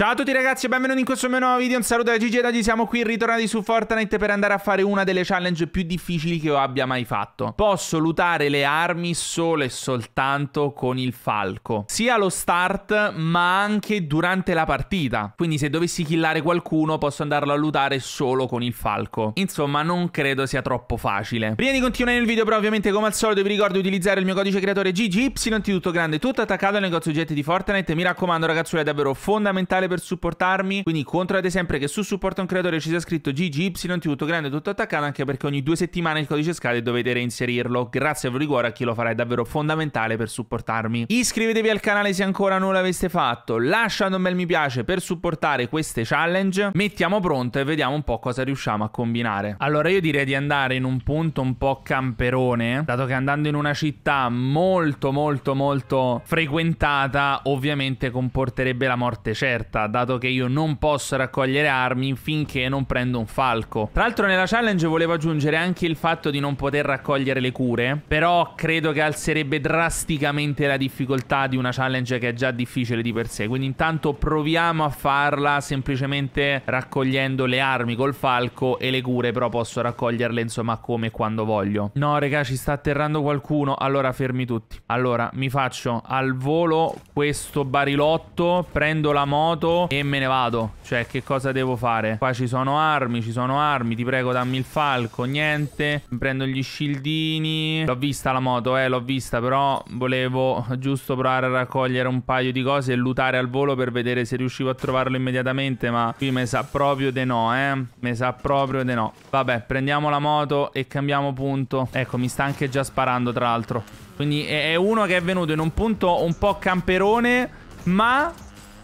Ciao a tutti ragazzi e benvenuti in questo mio nuovo video, un saluto da Gigi e oggi siamo qui ritornati su Fortnite per andare a fare una delle challenge più difficili che io abbia mai fatto. Posso lutare le armi solo e soltanto con il falco, sia allo start ma anche durante la partita, quindi se dovessi killare qualcuno posso andarlo a lutare solo con il falco. Insomma non credo sia troppo facile. Prima di continuare il video però ovviamente come al solito vi ricordo di utilizzare il mio codice creatore GGY, tutto grande, tutto attaccato al negozio oggetti di Fortnite, mi raccomando ragazzi è davvero fondamentale per supportarmi. Quindi controllate sempre che su supporto a un creatore ci sia scritto GGY tutto grande, tutto attaccato, anche perché ogni due settimane il codice scade dovete reinserirlo. Grazie a voi di cuore a chi lo farà, è davvero fondamentale per supportarmi. Iscrivetevi al canale se ancora non l'aveste fatto, lasciate un bel mi piace per supportare queste challenge. Mettiamo pronto e vediamo un po' cosa riusciamo a combinare. Allora io direi di andare in un punto un po' camperone, dato che andando in una città molto molto molto frequentata ovviamente comporterebbe la morte certa portata, dato che io non posso raccogliere armi finché non prendo un falco. Tra l'altro nella challenge volevo aggiungere anche il fatto di non poter raccogliere le cure, però credo che alzerebbe drasticamente la difficoltà di una challenge che è già difficile di per sé, quindi intanto proviamo a farla semplicemente raccogliendo le armi col falco e le cure però posso raccoglierle insomma come e quando voglio. No raga ci sta atterrando qualcuno, allora fermi tutti. Allora mi faccio al volo questo barilotto, prendo la moto moto e me ne vado. Cioè, che cosa devo fare? Qua ci sono armi, ci sono armi. Ti prego, dammi il falco. Niente. Mi prendo gli scildini. L'ho vista la moto, eh, l'ho vista. Però volevo giusto provare a raccogliere un paio di cose e lutare al volo per vedere se riuscivo a trovarlo immediatamente. Ma qui mi sa proprio di no, eh. Mi sa proprio di no. Vabbè, prendiamo la moto e cambiamo punto. Ecco, mi sta anche già sparando, tra l'altro. Quindi è uno che è venuto in un punto un po' camperone, ma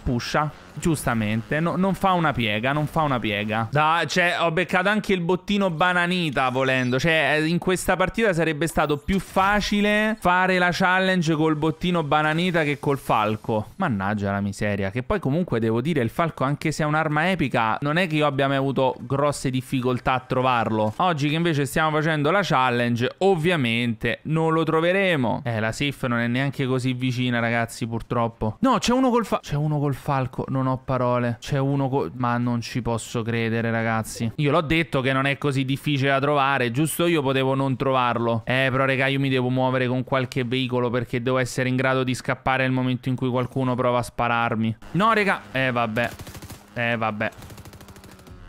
pusha. Giustamente, no, non fa una piega, non fa una piega. Da, cioè, ho beccato anche il bottino bananita volendo. Cioè, eh, in questa partita sarebbe stato più facile fare la challenge col bottino bananita che col falco. Mannaggia la miseria. Che poi comunque devo dire, il falco, anche se è un'arma epica, non è che io abbia mai avuto grosse difficoltà a trovarlo. Oggi che invece stiamo facendo la challenge, ovviamente non lo troveremo. Eh, la SIF non è neanche così vicina, ragazzi, purtroppo. No, c'è uno col falco. C'è uno col falco. Non non ho parole. C'è uno... Ma non ci posso credere, ragazzi. Io l'ho detto che non è così difficile da trovare. Giusto io potevo non trovarlo. Eh, però, raga, io mi devo muovere con qualche veicolo perché devo essere in grado di scappare nel momento in cui qualcuno prova a spararmi. No, raga... Eh, vabbè. Eh, vabbè.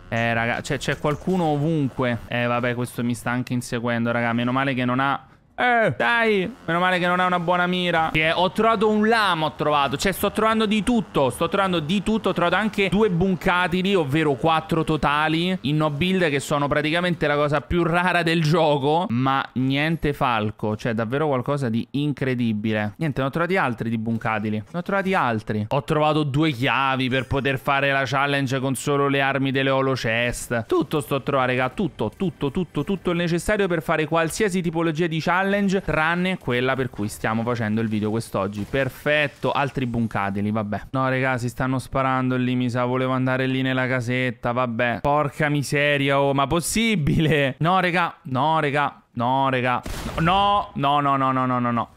Eh, raga, cioè, c'è qualcuno ovunque. Eh, vabbè, questo mi sta anche inseguendo, raga. Meno male che non ha eh, dai, meno male che non ha una buona mira. Che eh, ho trovato un lamo, ho trovato. Cioè, sto trovando di tutto. Sto trovando di tutto. Ho trovato anche due buncatili, ovvero quattro totali in no build, che sono praticamente la cosa più rara del gioco. Ma niente falco. Cioè, davvero qualcosa di incredibile. Niente, ne ho trovati altri di buncatili. Ne ho trovati altri. Ho trovato due chiavi per poter fare la challenge con solo le armi delle holo chest. Tutto sto a trovare, raga. Tutto, tutto, tutto, tutto il necessario per fare qualsiasi tipologia di challenge challenge, tranne quella per cui stiamo facendo il video quest'oggi. Perfetto, altri buncateli, vabbè. No, raga, si stanno sparando lì, mi sa, volevo andare lì nella casetta, vabbè. Porca miseria, oh, ma possibile? No, raga, no, raga, no, raga. No, no, no, no, no, no, no, no.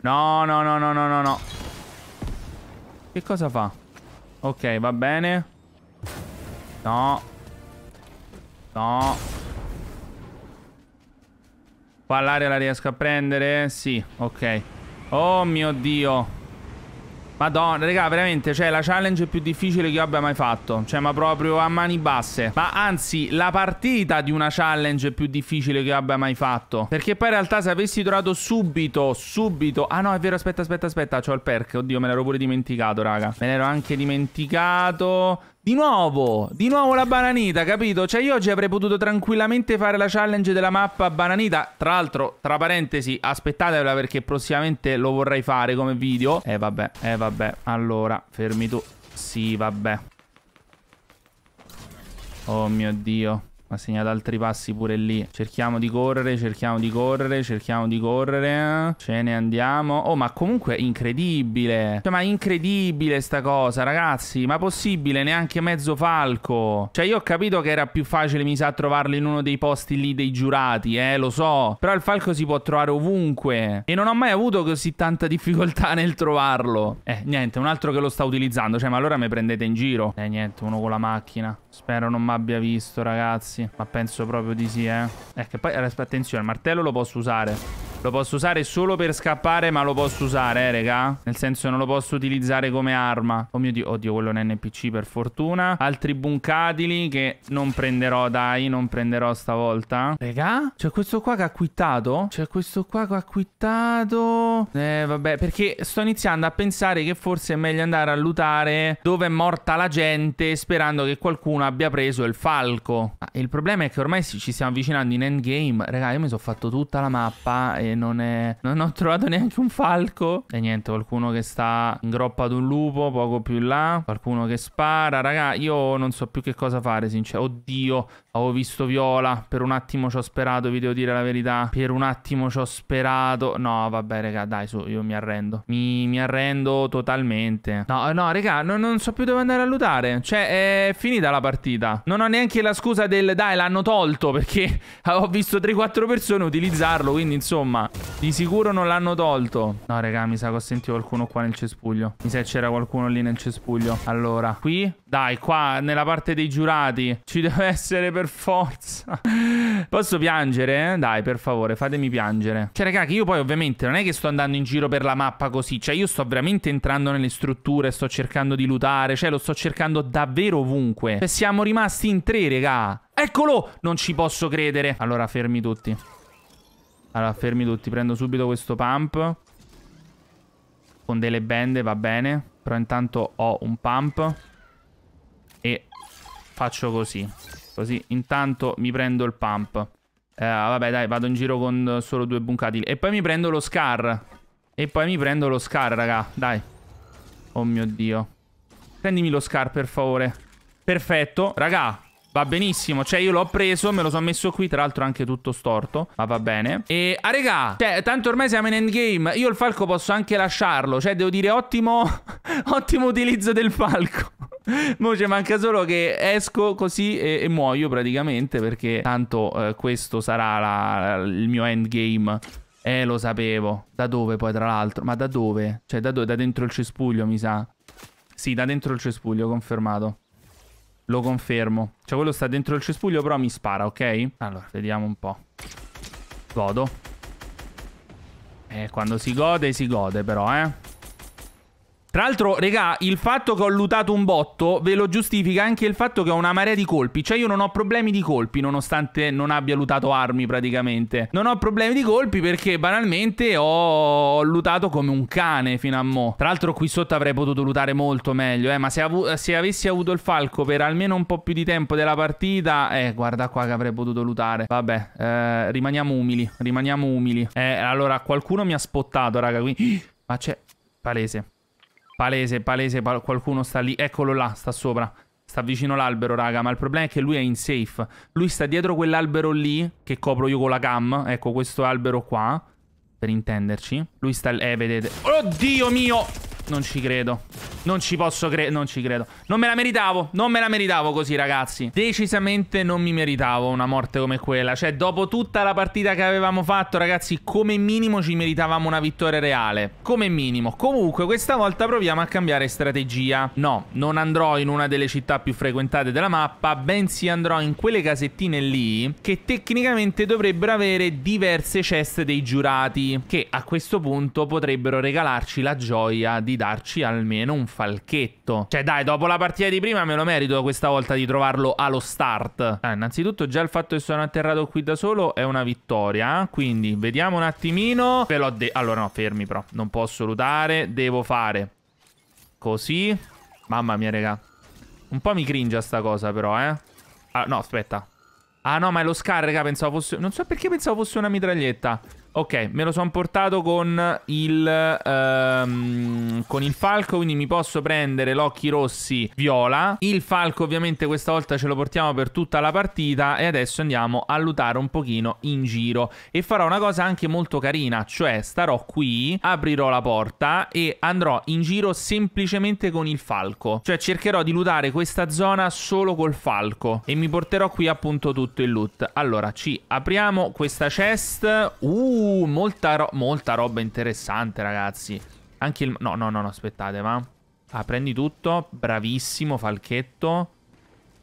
No, no, no, no, no, no, no. Che cosa fa? Ok, va bene. No. No. Qua l'aria la riesco a prendere? Sì, ok. Oh mio Dio. Madonna, raga, veramente, cioè la challenge più difficile che io abbia mai fatto. Cioè, ma proprio a mani basse. Ma anzi, la partita di una challenge più difficile che io abbia mai fatto. Perché poi in realtà se avessi trovato subito, subito... Ah no, è vero, aspetta, aspetta, aspetta, c'ho il perk. Oddio, me l'ero pure dimenticato, raga. Me l'ero anche dimenticato. Di nuovo, di nuovo la bananita, capito? Cioè io oggi avrei potuto tranquillamente fare la challenge della mappa bananita Tra l'altro, tra parentesi, aspettatevela perché prossimamente lo vorrei fare come video Eh vabbè, eh vabbè, allora, fermi tu Sì, vabbè Oh mio Dio ha segnato altri passi pure lì. Cerchiamo di correre, cerchiamo di correre, cerchiamo di correre. Eh. Ce ne andiamo. Oh, ma comunque incredibile. Cioè, ma incredibile sta cosa, ragazzi. Ma possibile neanche mezzo falco. Cioè, io ho capito che era più facile, mi sa, trovarlo in uno dei posti lì dei giurati, eh, lo so. Però il falco si può trovare ovunque. E non ho mai avuto così tanta difficoltà nel trovarlo. Eh, niente, un altro che lo sta utilizzando. Cioè, ma allora mi prendete in giro. Eh, niente, uno con la macchina. Spero non mi abbia visto, ragazzi. Ma penso proprio di sì, eh. Eh, che poi, attenzione, il martello lo posso usare. Lo posso usare solo per scappare, ma lo posso usare, eh, raga. Nel senso, non lo posso utilizzare come arma. Oh mio Dio, oddio, quello è un NPC, per fortuna. Altri buncatili che non prenderò, dai, non prenderò stavolta. Raga, c'è questo qua che ha quittato? C'è questo qua che ha quittato? Eh, vabbè, perché sto iniziando a pensare che forse è meglio andare a lutare dove è morta la gente, sperando che qualcuno abbia preso il falco. Ah, il problema è che ormai ci stiamo avvicinando in endgame. Raga, io mi sono fatto tutta la mappa e non, è... non ho trovato neanche un falco. E niente, qualcuno che sta in groppa ad un lupo, poco più in là, qualcuno che spara. Raga, io non so più che cosa fare, sinceramente. Oddio, ho visto Viola, per un attimo ci ho sperato, vi devo dire la verità. Per un attimo ci ho sperato. No, vabbè, raga, dai, su, io mi arrendo. Mi, mi arrendo totalmente. No, eh, no, raga, no, non so più dove andare a lutare. Cioè, è finita la partita. Non ho neanche la scusa del... Dai, l'hanno tolto, perché ho visto 3-4 persone utilizzarlo, quindi, insomma, di sicuro non l'hanno tolto. No, raga, mi sa che ho sentito qualcuno qua nel cespuglio. Mi sa che c'era qualcuno lì nel cespuglio. Allora, qui? Dai, qua, nella parte dei giurati. Ci deve essere per per forza. Posso piangere? Dai, per favore, fatemi piangere. Cioè, raga, che io poi ovviamente non è che sto andando in giro per la mappa così. Cioè, io sto veramente entrando nelle strutture, sto cercando di lutare. Cioè, lo sto cercando davvero ovunque. E cioè, siamo rimasti in tre, raga. Eccolo! Non ci posso credere. Allora, fermi tutti. Allora, fermi tutti. Prendo subito questo pump. Con delle bende, va bene. Però intanto ho un pump. E faccio così. Così intanto mi prendo il pump. Eh, vabbè, dai, vado in giro con solo due buncatili. E poi mi prendo lo scar. E poi mi prendo lo scar, raga. Dai. Oh mio Dio. Prendimi lo scar, per favore. Perfetto. Raga, Va benissimo, cioè io l'ho preso, me lo sono messo qui, tra l'altro anche tutto storto, ma va bene. E, ah regà, cioè, tanto ormai siamo in endgame, io il falco posso anche lasciarlo, cioè devo dire ottimo, ottimo utilizzo del falco. Mo ci manca solo che esco così e, e muoio praticamente perché tanto eh, questo sarà la, la, il mio endgame. Eh, lo sapevo. Da dove poi, tra l'altro? Ma da dove? Cioè, da dove? Da dentro il cespuglio, mi sa. Sì, da dentro il cespuglio, confermato. Lo confermo. Cioè, quello sta dentro il cespuglio, però mi spara, ok? Allora, vediamo un po'. Godo. Eh, quando si gode, si gode però, eh. Tra l'altro, regà, il fatto che ho lutato un botto ve lo giustifica anche il fatto che ho una marea di colpi. Cioè, io non ho problemi di colpi, nonostante non abbia lutato armi praticamente. Non ho problemi di colpi perché banalmente ho lutato come un cane fino a mo. Tra l'altro, qui sotto avrei potuto lutare molto meglio, eh. Ma se, av se, avessi avuto il falco per almeno un po' più di tempo della partita, eh, guarda qua che avrei potuto lutare. Vabbè, eh, rimaniamo umili. Rimaniamo umili. Eh, allora, qualcuno mi ha spottato, raga. Qui. Ma c'è. Palese. Palese, palese, pal qualcuno sta lì. Eccolo là, sta sopra. Sta vicino l'albero, raga, ma il problema è che lui è in safe. Lui sta dietro quell'albero lì, che copro io con la cam. Ecco, questo albero qua, per intenderci. Lui sta... Eh, vedete. Oddio mio! Non ci credo. Non ci posso credere. Non ci credo. Non me la meritavo. Non me la meritavo così, ragazzi. Decisamente non mi meritavo una morte come quella. Cioè, dopo tutta la partita che avevamo fatto, ragazzi, come minimo ci meritavamo una vittoria reale. Come minimo. Comunque, questa volta proviamo a cambiare strategia. No, non andrò in una delle città più frequentate della mappa, bensì andrò in quelle casettine lì che tecnicamente dovrebbero avere diverse ceste dei giurati che a questo punto potrebbero regalarci la gioia di di darci almeno un falchetto. Cioè dai, dopo la partita di prima me lo merito questa volta di trovarlo allo start. Ah, innanzitutto già il fatto che sono atterrato qui da solo è una vittoria. Eh? Quindi vediamo un attimino. Ve l'ho detto. Allora no, fermi però. Non posso lutare. Devo fare così. Mamma mia, raga. Un po' mi cringe sta cosa però, eh. Ah, no, aspetta. Ah no, ma è lo scar, raga, pensavo fosse... Non so perché pensavo fosse una mitraglietta. Ok, me lo sono portato con il, um, con il falco, quindi mi posso prendere l'occhi rossi viola. Il falco ovviamente questa volta ce lo portiamo per tutta la partita e adesso andiamo a lutare un pochino in giro. E farò una cosa anche molto carina, cioè starò qui, aprirò la porta e andrò in giro semplicemente con il falco. Cioè cercherò di lutare questa zona solo col falco e mi porterò qui appunto tutto il loot. Allora, ci apriamo questa chest. Uh! Uh, molta, ro molta roba interessante, ragazzi. Anche il... No, no, no, no, aspettate, va. Ah, prendi tutto. Bravissimo, falchetto.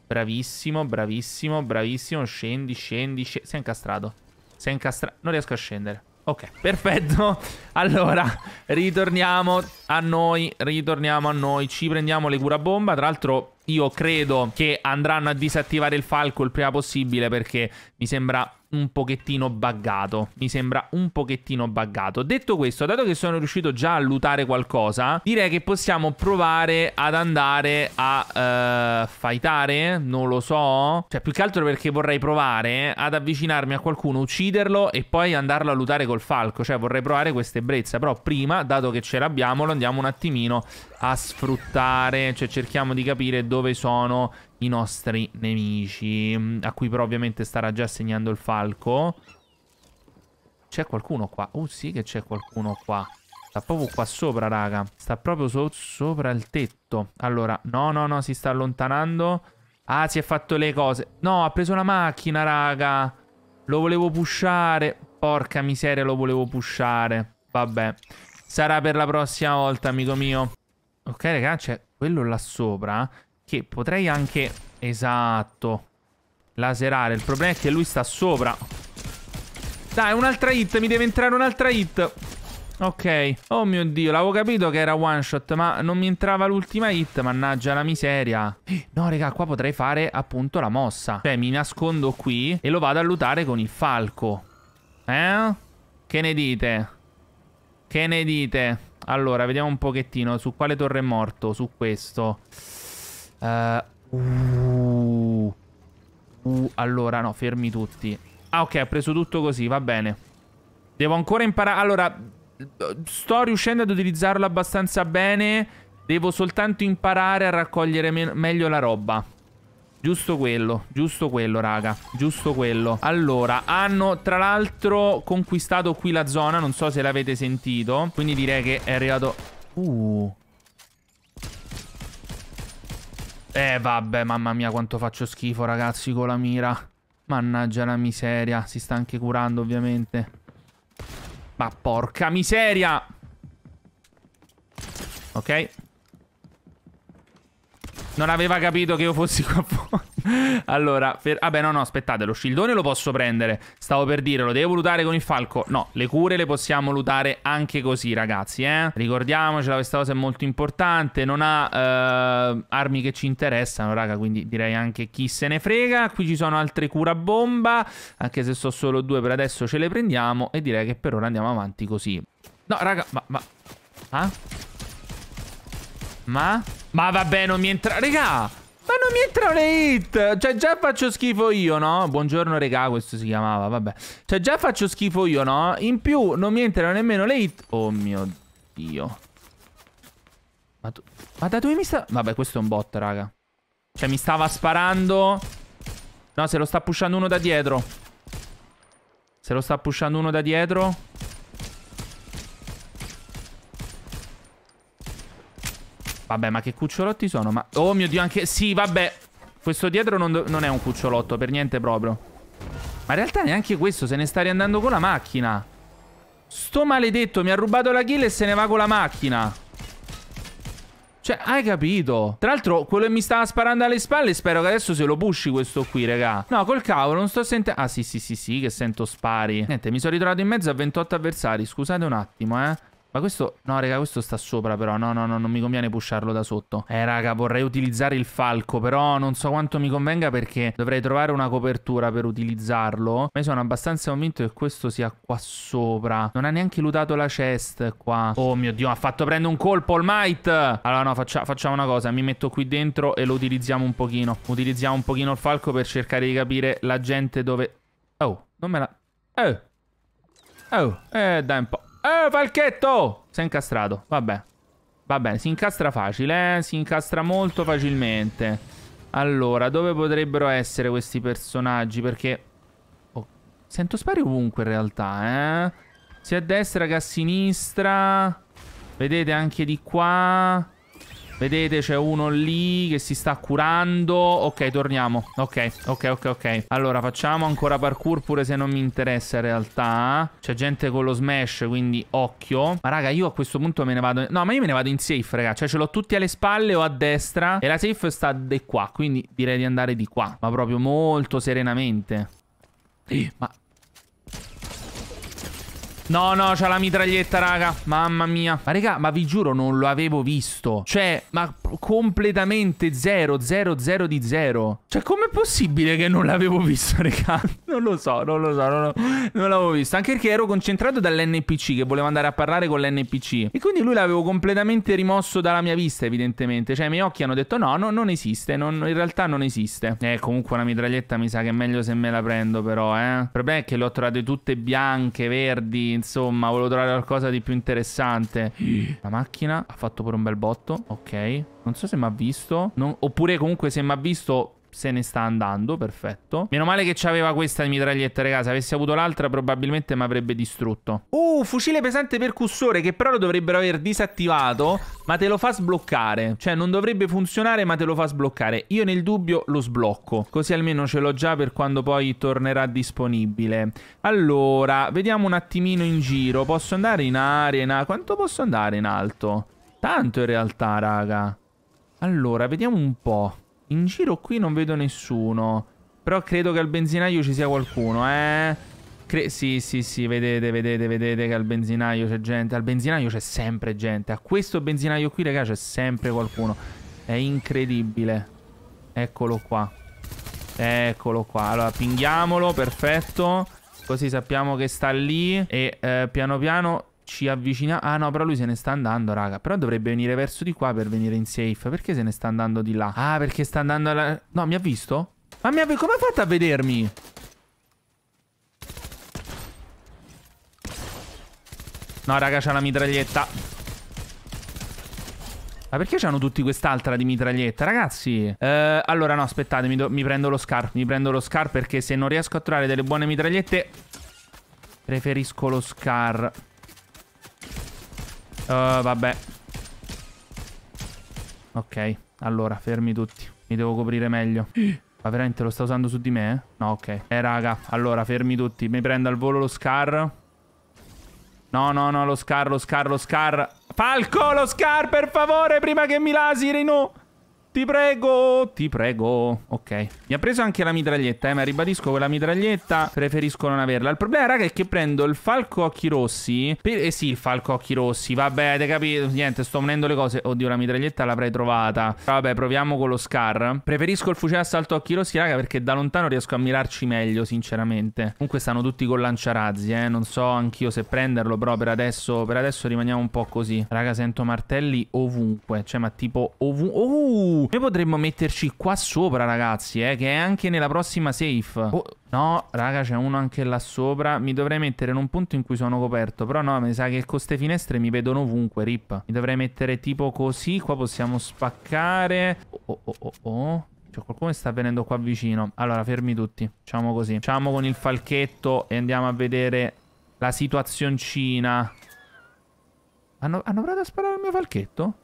Bravissimo, bravissimo, bravissimo. Scendi, scendi, scendi. Sei incastrato. Sei incastrato. Non riesco a scendere. Ok, perfetto. Allora, ritorniamo a noi. Ritorniamo a noi. Ci prendiamo le cura bomba. Tra l'altro, io credo che andranno a disattivare il falco il prima possibile perché mi sembra un pochettino buggato. Mi sembra un pochettino buggato. Detto questo, dato che sono riuscito già a lutare qualcosa, direi che possiamo provare ad andare a uh, fightare, non lo so. Cioè, più che altro perché vorrei provare ad avvicinarmi a qualcuno, ucciderlo e poi andarlo a lutare col falco. Cioè, vorrei provare questa ebbrezza. Però prima, dato che ce l'abbiamo, lo andiamo un attimino a sfruttare, cioè cerchiamo di capire dove sono i nostri nemici, a cui però ovviamente starà già segnando il falco. C'è qualcuno qua? Oh sì che c'è qualcuno qua. Sta proprio qua sopra, raga. Sta proprio so sopra il tetto. Allora, no, no, no, si sta allontanando. Ah, si è fatto le cose. No, ha preso la macchina, raga. Lo volevo pushare. Porca miseria, lo volevo pushare. Vabbè. Sarà per la prossima volta, amico mio. Ok, raga, c'è quello là sopra che potrei anche... Esatto. Laserare. Il problema è che lui sta sopra. Dai, un'altra hit. Mi deve entrare un'altra hit. Ok. Oh mio Dio, l'avevo capito che era one shot, ma non mi entrava l'ultima hit, mannaggia la miseria. No, raga, qua potrei fare appunto la mossa. Cioè, mi nascondo qui e lo vado a lutare con il falco. Eh? Che ne dite? Che ne dite? Allora, vediamo un pochettino. Su quale torre è morto? Su questo. Eh, uh, uh, allora, no, fermi tutti. Ah, ok, ha preso tutto così, va bene. Devo ancora imparare... Allora, sto riuscendo ad utilizzarlo abbastanza bene. Devo soltanto imparare a raccogliere me meglio la roba. Giusto quello, giusto quello, raga. Giusto quello. Allora, hanno tra l'altro conquistato qui la zona. Non so se l'avete sentito. Quindi direi che è arrivato... Uh... Eh, vabbè, mamma mia quanto faccio schifo, ragazzi, con la mira. Mannaggia la miseria. Si sta anche curando, ovviamente. Ma porca miseria! Ok. Non aveva capito che io fossi qua fuori. allora, per... vabbè, ah no, no, aspettate, lo scildone lo posso prendere. Stavo per dire, lo devo lutare con il falco. No, le cure le possiamo lutare anche così, ragazzi, eh. Ricordiamocela, questa cosa è molto importante. Non ha eh, armi che ci interessano, raga, quindi direi anche chi se ne frega. Qui ci sono altre cura bomba, anche se so solo due per adesso ce le prendiamo. E direi che per ora andiamo avanti così. No, raga, ma... ma... Ah? Ma? Ma vabbè, non mi entra... Regà! Ma non mi entrano le hit Cioè già faccio schifo io, no? Buongiorno regà, questo si chiamava, vabbè Cioè già faccio schifo io, no? In più non mi entrano nemmeno le hit Oh mio Dio Ma, tu... Ma da dove mi sta... Vabbè, questo è un bot, raga Cioè mi stava sparando No, se lo sta pushando uno da dietro Se lo sta pushando uno da dietro Vabbè, ma che cucciolotti sono? Ma... Oh mio Dio, anche... Sì, vabbè. Questo dietro non, non è un cucciolotto, per niente proprio. Ma in realtà neanche questo, se ne sta riandando con la macchina. Sto maledetto mi ha rubato la kill e se ne va con la macchina. Cioè, hai capito? Tra l'altro, quello che mi stava sparando alle spalle, spero che adesso se lo pushi questo qui, raga. No, col cavolo, non sto sentendo... Ah, sì, sì, sì, sì, che sento spari. Niente, mi sono ritrovato in mezzo a 28 avversari. Scusate un attimo, eh. Ma questo... No, raga, questo sta sopra però. No, no, no, non mi conviene pusharlo da sotto. Eh, raga, vorrei utilizzare il falco, però non so quanto mi convenga perché dovrei trovare una copertura per utilizzarlo. Ma io sono abbastanza convinto che questo sia qua sopra. Non ha neanche lootato la chest qua. Oh mio Dio, ha fatto prendere un colpo All Might! Allora no, faccia... facciamo una cosa. Mi metto qui dentro e lo utilizziamo un pochino. Utilizziamo un pochino il falco per cercare di capire la gente dove... Oh, non me la... Oh! Oh, eh, dai un po'. Eh, Falchetto! Si è incastrato, vabbè. Va si incastra facile, eh? Si incastra molto facilmente. Allora, dove potrebbero essere questi personaggi? Perché... Oh, sento spari ovunque in realtà, eh? Sia a destra che a sinistra. Vedete anche di qua... Vedete c'è uno lì che si sta curando Ok torniamo Ok ok ok ok Allora facciamo ancora parkour pure se non mi interessa in realtà C'è gente con lo smash quindi occhio Ma raga io a questo punto me ne vado No ma io me ne vado in safe raga Cioè ce l'ho tutti alle spalle o a destra E la safe sta di qua Quindi direi di andare di qua Ma proprio molto serenamente eh, Ma No, no, c'ha la mitraglietta, raga. Mamma mia. Ma raga, ma vi giuro, non lo avevo visto. Cioè, ma completamente zero, zero, zero di zero. Cioè, com'è possibile che non l'avevo visto, raga? Non lo so, non lo so, non, lo... non l'avevo visto. Anche perché ero concentrato dall'NPC, che volevo andare a parlare con l'NPC. E quindi lui l'avevo completamente rimosso dalla mia vista, evidentemente. Cioè, i miei occhi hanno detto no, no non esiste, non... in realtà non esiste. Eh, comunque una mitraglietta mi sa che è meglio se me la prendo, però, eh. Il problema è che le ho trovate tutte bianche, verdi, insomma, volevo trovare qualcosa di più interessante. La macchina ha fatto pure un bel botto. Ok. Non so se mi ha visto. Non... Oppure comunque se mi ha visto se ne sta andando, perfetto. Meno male che c'aveva questa mitraglietta, ragazzi. Se avessi avuto l'altra, probabilmente mi avrebbe distrutto. Uh, fucile pesante percussore, che però lo dovrebbero aver disattivato, ma te lo fa sbloccare. Cioè, non dovrebbe funzionare, ma te lo fa sbloccare. Io nel dubbio lo sblocco, così almeno ce l'ho già per quando poi tornerà disponibile. Allora, vediamo un attimino in giro. Posso andare in aria, in aria? Quanto posso andare in alto? Tanto in realtà, raga. Allora, vediamo un po'. In giro qui non vedo nessuno. Però credo che al benzinaio ci sia qualcuno, eh. Cre sì, sì, sì, vedete, vedete, vedete che al benzinaio c'è gente. Al benzinaio c'è sempre gente. A questo benzinaio qui, raga, c'è sempre qualcuno. È incredibile. Eccolo qua. Eccolo qua. Allora, pinghiamolo, perfetto. Così sappiamo che sta lì. E eh, piano piano ci avvicina. Ah no, però lui se ne sta andando, raga. Però dovrebbe venire verso di qua per venire in safe. Perché se ne sta andando di là? Ah, perché sta andando alla... No, mi ha visto? Ma mi ha... come ha fatto a vedermi? No, raga, c'ha la mitraglietta. Ma perché c'hanno tutti quest'altra di mitraglietta, ragazzi? Eh, allora, no, aspettate, mi, do... mi prendo lo scar. Mi prendo lo scar perché se non riesco a trovare delle buone mitragliette... Preferisco lo scar. Uh, vabbè. Ok, allora, fermi tutti. Mi devo coprire meglio. Ma veramente lo sta usando su di me? Eh? No, ok. Eh, raga, allora, fermi tutti. Mi prendo al volo lo Scar. No, no, no, lo Scar, lo Scar, lo Scar. Falco, lo Scar, per favore, prima che mi lasiri, no. Ti prego, ti prego. Ok. Mi ha preso anche la mitraglietta, eh, ma ribadisco quella mitraglietta. Preferisco non averla. Il problema, raga, è che prendo il falco occhi rossi. Per... Eh sì, il falco occhi rossi. Vabbè, avete capito? Niente, sto unendo le cose. Oddio, la mitraglietta l'avrei trovata. Vabbè, proviamo con lo scar. Preferisco il fucile a salto occhi rossi, raga, perché da lontano riesco a mirarci meglio, sinceramente. Comunque stanno tutti con lanciarazzi, eh. Non so anch'io se prenderlo, però per adesso, per adesso rimaniamo un po' così. Raga, sento martelli ovunque. Cioè, ma tipo ovunque. Oh! Noi potremmo metterci qua sopra, ragazzi, eh, che è anche nella prossima safe. Oh, no, raga, c'è uno anche là sopra. Mi dovrei mettere in un punto in cui sono coperto. Però no, mi sa che con queste finestre mi vedono ovunque, rip. Mi dovrei mettere tipo così. Qua possiamo spaccare. Oh, oh, oh, oh. oh. C'è cioè, qualcuno che sta venendo qua vicino. Allora, fermi tutti. Facciamo così. Facciamo con il falchetto e andiamo a vedere la situazioncina. Hanno, hanno provato a sparare al mio falchetto?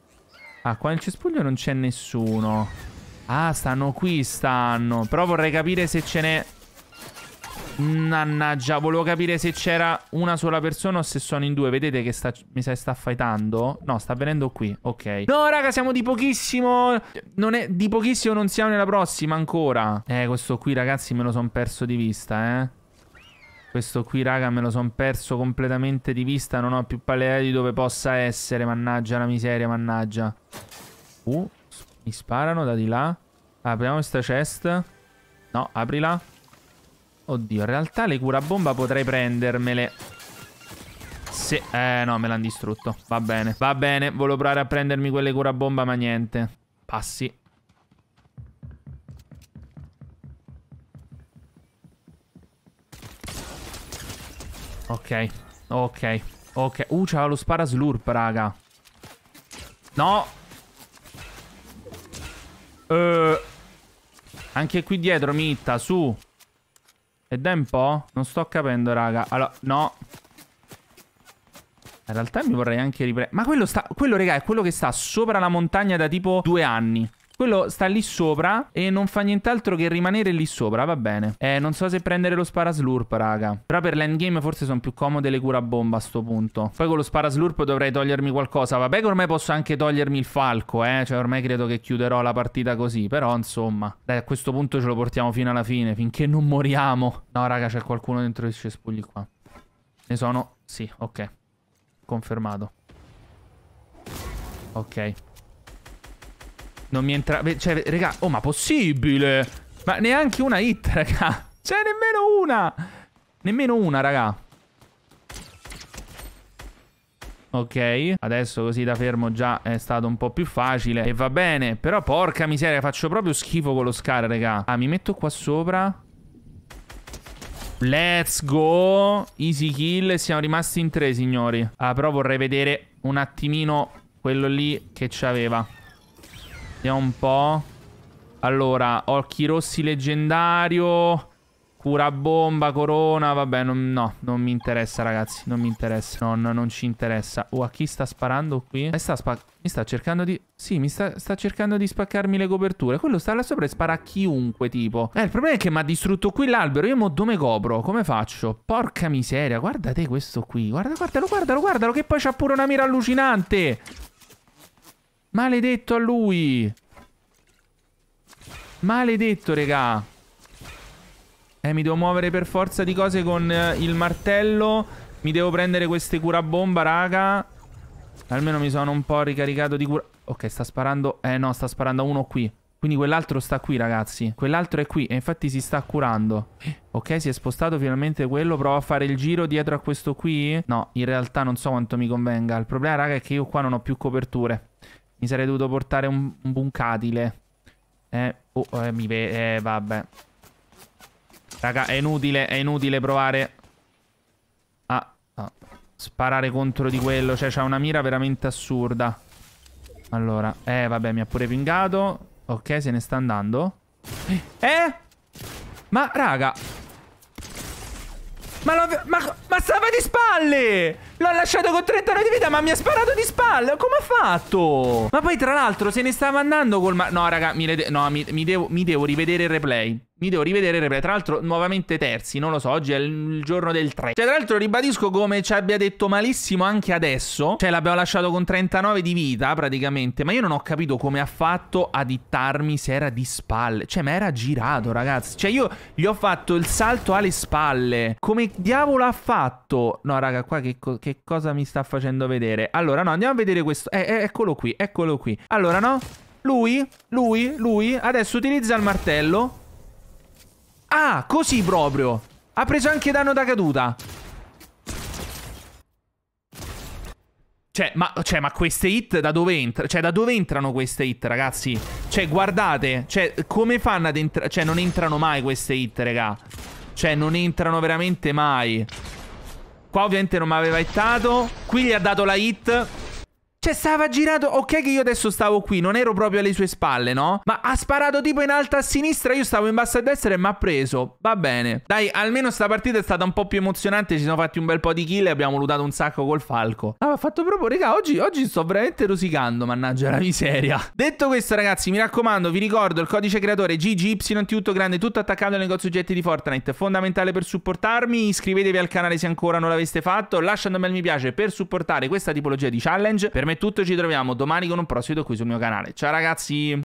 Ah, qua nel cespuglio non c'è nessuno. Ah, stanno qui, stanno. Però vorrei capire se ce n'è... Mannaggia, volevo capire se c'era una sola persona o se sono in due. Vedete che sta, mi sa sta fightando? No, sta venendo qui. Ok. No, raga, siamo di pochissimo. Non è, di pochissimo non siamo nella prossima ancora. Eh, questo qui, ragazzi, me lo son perso di vista, eh. Questo qui, raga, me lo son perso completamente di vista. Non ho più palea di dove possa essere. Mannaggia la miseria, mannaggia. Uh, mi sparano da di là. Apriamo questa chest. No, aprila. Oddio, in realtà le curabomba potrei prendermele. Se... Eh, no, me l'hanno distrutto. Va bene, va bene. Volevo provare a prendermi quelle curabomba, ma niente. Passi. Ok, ok, ok. Uh, c'ha lo spara slurp, raga. No! Uh, anche qui dietro, Mitta, su. E dai un po'. Non sto capendo, raga. Allora, no. In realtà mi vorrei anche riprendere. Ma quello sta... Quello, raga, è quello che sta sopra la montagna da tipo due anni. Quello sta lì sopra e non fa nient'altro che rimanere lì sopra, va bene. Eh, non so se prendere lo spara slurp, raga. Però per l'endgame forse sono più comode le cura bomba a sto punto. Poi con lo spara slurp dovrei togliermi qualcosa. Vabbè che ormai posso anche togliermi il falco, eh. Cioè ormai credo che chiuderò la partita così. Però insomma, dai, a questo punto ce lo portiamo fino alla fine, finché non moriamo. No, raga, c'è qualcuno dentro i cespugli qua. Ne sono... Sì, ok. Confermato. Ok. Non mi entra... Cioè, raga... Oh, ma possibile? Ma neanche una hit, raga. Cioè, nemmeno una. Nemmeno una, raga. Ok, adesso così da fermo già è stato un po' più facile E va bene, però porca miseria, faccio proprio schifo con lo scar, raga Ah, mi metto qua sopra Let's go Easy kill, siamo rimasti in tre, signori Ah, però vorrei vedere un attimino quello lì che c'aveva Vediamo un po'. Allora, occhi rossi leggendario. Cura bomba, corona. Vabbè, non, no, non mi interessa, ragazzi. Non mi interessa. Non, non ci interessa. Oh, a chi sta sparando qui? Mi sta, mi sta cercando di... Sì, mi sta, sta, cercando di spaccarmi le coperture. Quello sta là sopra e spara a chiunque, tipo. Eh, il problema è che mi ha distrutto qui l'albero. Io mo dove copro? Come faccio? Porca miseria. Guardate questo qui. Guarda, guardalo, guardalo, guardalo. Che poi c'ha pure una mira allucinante. Maledetto a lui! Maledetto, regà! Eh, mi devo muovere per forza di cose con eh, il martello. Mi devo prendere queste curabomba, raga. Almeno mi sono un po' ricaricato di cura... Ok, sta sparando... Eh, no, sta sparando uno qui. Quindi quell'altro sta qui, ragazzi. Quell'altro è qui e infatti si sta curando. Ok, si è spostato finalmente quello. Provo a fare il giro dietro a questo qui. No, in realtà non so quanto mi convenga. Il problema, raga, è che io qua non ho più coperture. Mi sarei dovuto portare un, un buncatile. Eh, oh, eh, mi vede. Eh, vabbè. Raga, è inutile, è inutile provare a, a sparare contro di quello. Cioè, c'ha una mira veramente assurda. Allora, eh, vabbè, mi ha pure pingato. Ok, se ne sta andando. Eh? Ma, raga. Ma, ma, ma stava di spalle! L'ho lasciato con 39 di vita ma mi ha sparato di spalle Come ha fatto? Ma poi tra l'altro se ne stava andando col... Ma... No raga, mi, le... no, mi, mi, devo, mi devo rivedere il replay mi devo rivedere il replay. Tra l'altro, nuovamente terzi, non lo so, oggi è il giorno del 3. Cioè, tra l'altro, ribadisco come ci abbia detto malissimo anche adesso. Cioè, l'abbiamo lasciato con 39 di vita, praticamente. Ma io non ho capito come ha fatto a dittarmi se era di spalle. Cioè, ma era girato, ragazzi. Cioè, io gli ho fatto il salto alle spalle. Come diavolo ha fatto? No, raga, qua che, co che che cosa mi sta facendo vedere? Allora, no, andiamo a vedere questo. Eh, eh, eccolo qui, eccolo qui. Allora, no? Lui, lui, lui, adesso utilizza il martello. Ah, così proprio. Ha preso anche danno da caduta. Cioè ma, cioè, ma, queste hit da dove entrano? Cioè, da dove entrano queste hit, ragazzi? Cioè, guardate, cioè, come fanno ad entrare? Cioè, non entrano mai queste hit, raga. Cioè, non entrano veramente mai. Qua ovviamente non mi aveva hittato. Qui gli ha dato la hit. Cioè stava girato, ok che io adesso stavo qui, non ero proprio alle sue spalle, no? Ma ha sparato tipo in alto a sinistra, io stavo in basso a destra e mi ha preso. Va bene. Dai, almeno sta partita è stata un po' più emozionante, ci sono fatti un bel po' di kill e abbiamo lutato un sacco col falco. Ah, ma ha fatto proprio, raga, oggi, oggi sto veramente rosicando, mannaggia la miseria. Detto questo ragazzi, mi raccomando, vi ricordo il codice creatore GGY tutto grande, tutto attaccato al negozio oggetti di Fortnite, fondamentale per supportarmi, iscrivetevi al canale se ancora non l'aveste fatto, lasciando un bel mi piace per supportare questa tipologia di challenge. Per me è tutto ci troviamo domani con un prossimo video qui sul mio canale. Ciao ragazzi!